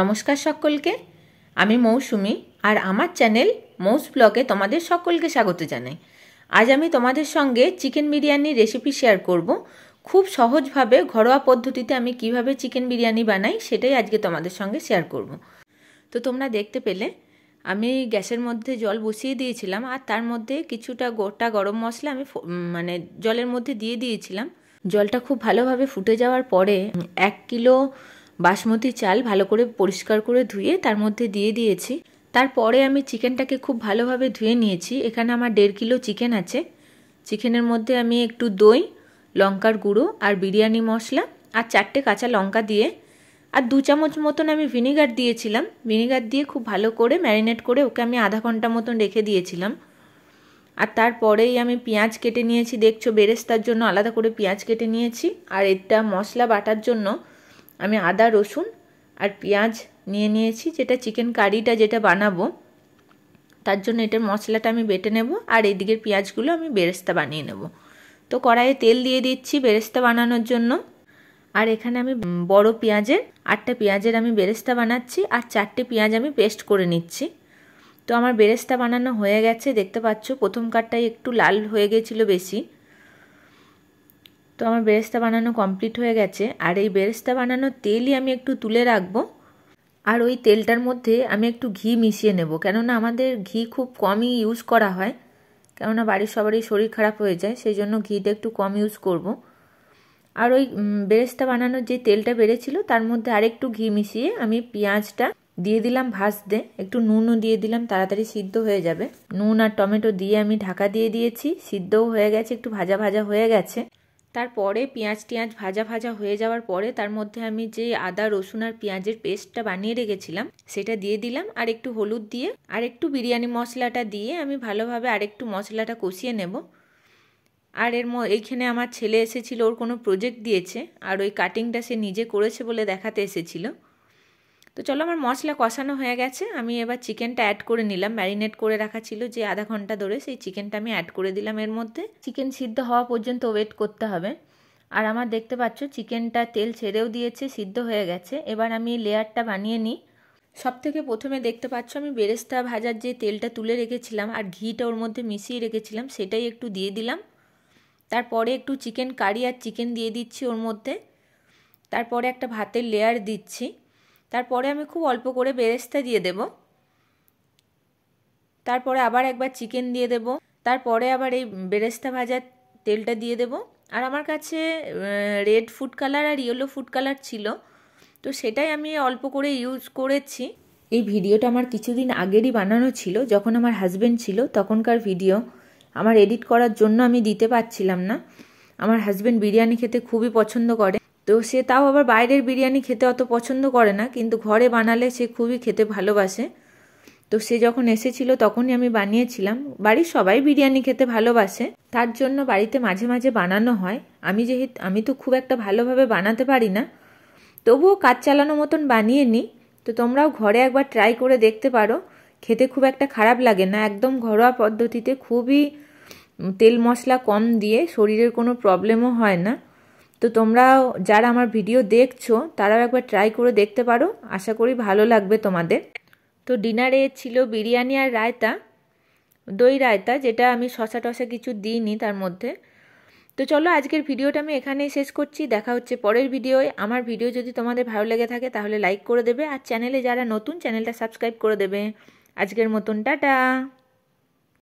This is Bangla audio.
নমস্কার সকলকে আমি মৌসুমি আর আমার চ্যানেল মৌস ব্লগে তোমাদের সকলকে স্বাগত জানাই আজ আমি তোমাদের সঙ্গে চিকেন বিরিয়ানির রেসিপি শেয়ার করব খুব সহজভাবে ঘরোয়া পদ্ধতিতে আমি কিভাবে চিকেন বিরিয়ানি বানাই সেটাই আজকে তোমাদের সঙ্গে শেয়ার করব তো তোমরা দেখতে পেলে আমি গ্যাসের মধ্যে জল বসিয়ে দিয়েছিলাম আর তার মধ্যে কিছুটা গোটা গরম মশলা আমি মানে জলের মধ্যে দিয়ে দিয়েছিলাম জলটা খুব ভালোভাবে ফুটে যাওয়ার পরে এক কিলো বাসমতি চাল ভালো করে পরিষ্কার করে ধুয়ে তার মধ্যে দিয়ে দিয়েছি তারপরে আমি চিকেনটাকে খুব ভালোভাবে ধুয়ে নিয়েছি এখানে আমার দেড় কিলো চিকেন আছে চিকেনের মধ্যে আমি একটু দই লঙ্কার গুঁড়ো আর বিরিয়ানি মশলা আর চারটে কাঁচা লঙ্কা দিয়ে আর দু চামচ মতন আমি ভিনিগার দিয়েছিলাম ভিনিগার দিয়ে খুব ভালো করে ম্যারিনেট করে ওকে আমি আধা ঘন্টা মতন রেখে দিয়েছিলাম আর তারপরেই আমি পেঁয়াজ কেটে নিয়েছি দেখছো বেরেস্তার জন্য আলাদা করে পেঁয়াজ কেটে নিয়েছি আর এটা মশলা বাটার জন্য আমি আদা রসুন আর পেঁয়াজ নিয়ে নিয়েছি যেটা চিকেন কারিটা যেটা বানাবো তার জন্য এটার মশলাটা আমি বেটে নেব আর এদিকের পেঁয়াজগুলো আমি বেরেস্তা বানিয়ে নেব তো কড়াইয়ে তেল দিয়ে দিচ্ছি বেরেস্তা বানানোর জন্য আর এখানে আমি বড় পেঁয়াজের আটটা পেঁয়াজের আমি বেরেস্তা বানাচ্ছি আর চারটে পেঁয়াজ আমি পেস্ট করে নিচ্ছি তো আমার বেরেস্তা বানানো হয়ে গেছে দেখতে পাচ্ছ প্রথম কাঠটাই একটু লাল হয়ে গেছিলো বেশি তো আমার বেরেস্তা বানানো কমপ্লিট হয়ে গেছে আর এই বেরেস্তা বানানোর তেলই আমি একটু তুলে রাখবো আর ওই তেলটার মধ্যে আমি একটু ঘি মিশিয়ে নেব কেননা আমাদের ঘি খুব কমই ইউজ করা হয় কেননা বাড়ির সবারই শরীর খারাপ হয়ে যায় সেই জন্য ঘিটা একটু কম ইউজ করব। আর ওই বেরেস্তা বানানোর যে তেলটা বেড়েছিল তার মধ্যে আরেকটু ঘি মিশিয়ে আমি পেঁয়াজটা দিয়ে দিলাম ভাজতে একটু নুনও দিয়ে দিলাম তাড়াতাড়ি সিদ্ধ হয়ে যাবে নুন আর টমেটো দিয়ে আমি ঢাকা দিয়ে দিয়েছি সিদ্ধও হয়ে গেছে একটু ভাজা ভাজা হয়ে গেছে তারপরে পেঁয়াজ টিয়াজ ভাজা ভাজা হয়ে যাওয়ার পরে তার মধ্যে আমি যে আদা রসুন আর পেঁয়াজের পেস্টটা বানিয়ে রেখেছিলাম সেটা দিয়ে দিলাম আর একটু হলুদ দিয়ে আর একটু বিরিয়ানি মশলাটা দিয়ে আমি ভালোভাবে আরেকটু মশলাটা কষিয়ে নেব আর এর ম এইখানে আমার ছেলে এসেছিল ওর কোনো প্রজেক্ট দিয়েছে আর ওই কাটিংটা সে নিজে করেছে বলে দেখাতে এসেছিলো তো চলো আমার মশলা কষানো হয়ে গেছে আমি এবার চিকেনটা অ্যাড করে নিলাম ম্যারিনেট করে রাখা ছিল যে আধা ঘন্টা ধরে সেই চিকেনটা আমি অ্যাড করে দিলাম এর মধ্যে চিকেন সিদ্ধ হওয়া পর্যন্ত ওয়েট করতে হবে আর আমার দেখতে পাচ্ছ চিকেনটা তেল ছেড়েও দিয়েছে সিদ্ধ হয়ে গেছে এবার আমি লেয়ারটা বানিয়ে নিই সব থেকে প্রথমে দেখতে পাচ্ছ আমি বেরেস্তা ভাজার যে তেলটা তুলে রেখেছিলাম আর ঘিটা ওর মধ্যে মিশিয়ে রেখেছিলাম সেটাই একটু দিয়ে দিলাম তারপরে একটু চিকেন কারি আর চিকেন দিয়ে দিচ্ছি ওর মধ্যে তারপরে একটা ভাতের লেয়ার দিচ্ছি তারপরে আমি খুব অল্প করে বেরেস্তা দিয়ে দেব তারপরে আবার একবার চিকেন দিয়ে দেব তারপরে আবার এই বেরেস্তা ভাজার তেলটা দিয়ে দেব আর আমার কাছে রেড ফুড কালার আর ইয়েলো ফুড কালার ছিল তো সেটাই আমি অল্প করে ইউজ করেছি এই ভিডিওটা আমার কিছুদিন আগেরই বানানো ছিল যখন আমার হাজব্যান্ড ছিল তখনকার ভিডিও আমার এডিট করার জন্য আমি দিতে পারছিলাম না আমার হাজব্যান্ড বিরিয়ানি খেতে খুবই পছন্দ করে তো সে তাও আবার বাইরের বিরিয়ানি খেতে অত পছন্দ করে না কিন্তু ঘরে বানালে সে খুবই খেতে ভালোবাসে তো সে যখন এসেছিল তখনই আমি বানিয়েছিলাম বাড়ির সবাই বিরিয়ানি খেতে ভালোবাসে তার জন্য বাড়িতে মাঝে মাঝে বানানো হয় আমি যেহেতু আমি তো খুব একটা ভালোভাবে বানাতে পারি না তবুও কাজ চালানো মতন বানিয়ে নিই তো তোমরাও ঘরে একবার ট্রাই করে দেখতে পারো খেতে খুব একটা খারাপ লাগে না একদম ঘরোয়া পদ্ধতিতে খুবই তেল মশলা কম দিয়ে শরীরের কোনো প্রবলেমও হয় না তো তোমরা যারা আমার ভিডিও দেখছো তারাও একবার ট্রাই করে দেখতে পারো আশা করি ভালো লাগবে তোমাদের তো ডিনারে ছিল বিরিয়ানি আর রায়তা দই রায়তা যেটা আমি শশা টসা কিছু দিইনি তার মধ্যে তো চলো আজকের ভিডিওটা আমি এখানেই শেষ করছি দেখা হচ্ছে পরের ভিডিওয় আমার ভিডিও যদি তোমাদের ভালো লেগে থাকে তাহলে লাইক করে দেবে আর চ্যানেলে যারা নতুন চ্যানেলটা সাবস্ক্রাইব করে দেবে আজকের মতন টাটা